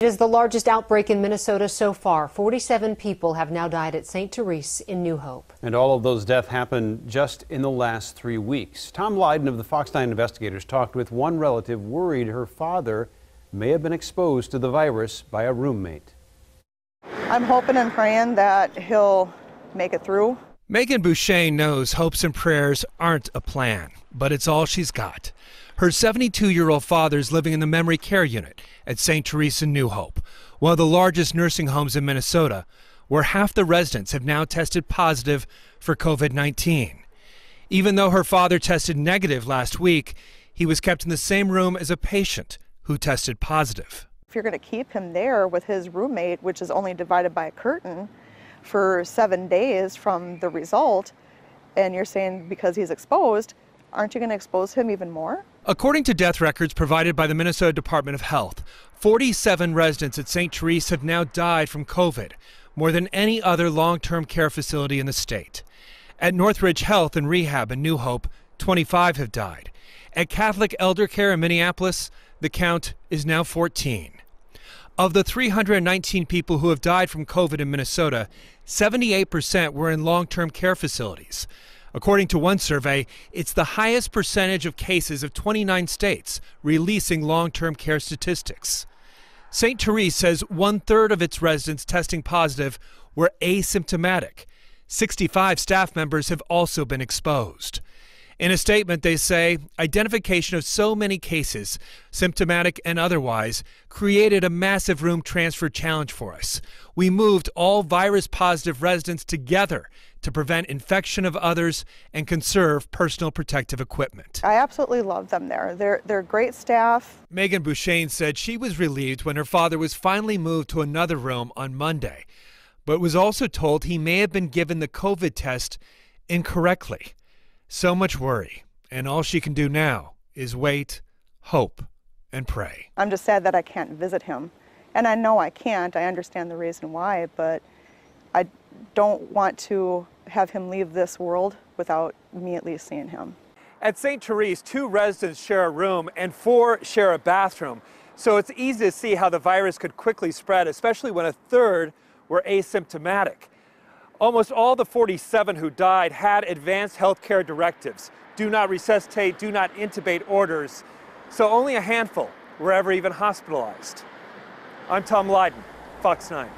It is the largest outbreak in Minnesota so far. 47 people have now died at St. Therese in New Hope. And all of those deaths happened just in the last three weeks. Tom Lyden of the Fox 9 investigators talked with one relative worried her father may have been exposed to the virus by a roommate. I'm hoping and praying that he'll make it through. Megan Boucher knows hopes and prayers aren't a plan, but it's all she's got. Her 72 year old father is living in the memory care unit at St. Teresa New Hope, one of the largest nursing homes in Minnesota, where half the residents have now tested positive for COVID 19. Even though her father tested negative last week, he was kept in the same room as a patient who tested positive. If you're going to keep him there with his roommate, which is only divided by a curtain, for seven days from the result, and you're saying because he's exposed, aren't you going to expose him even more? According to death records provided by the Minnesota Department of Health, 47 residents at St. Therese have now died from COVID, more than any other long term care facility in the state. At Northridge Health and Rehab in New Hope, 25 have died. At Catholic Elder Care in Minneapolis, the count is now 14. Of the 319 people who have died from COVID in Minnesota, 78% were in long term care facilities. According to one survey, it's the highest percentage of cases of 29 states releasing long term care statistics. St. Therese says one third of its residents testing positive were asymptomatic. 65 staff members have also been exposed. In a statement, they say identification of so many cases, symptomatic and otherwise, created a massive room transfer challenge for us. We moved all virus positive residents together to prevent infection of others and conserve personal protective equipment. I absolutely love them there. They're, they're great staff. Megan Bouchain said she was relieved when her father was finally moved to another room on Monday, but was also told he may have been given the COVID test incorrectly. So much worry, and all she can do now is wait, hope, and pray. I'm just sad that I can't visit him. And I know I can't. I understand the reason why, but I don't want to have him leave this world without me at least seeing him. At St. Therese, two residents share a room and four share a bathroom. So it's easy to see how the virus could quickly spread, especially when a third were asymptomatic. Almost all the 47 who died had advanced health care directives do not resuscitate, do not intubate orders, so only a handful were ever even hospitalized. I'm Tom Lyden, Fox 9.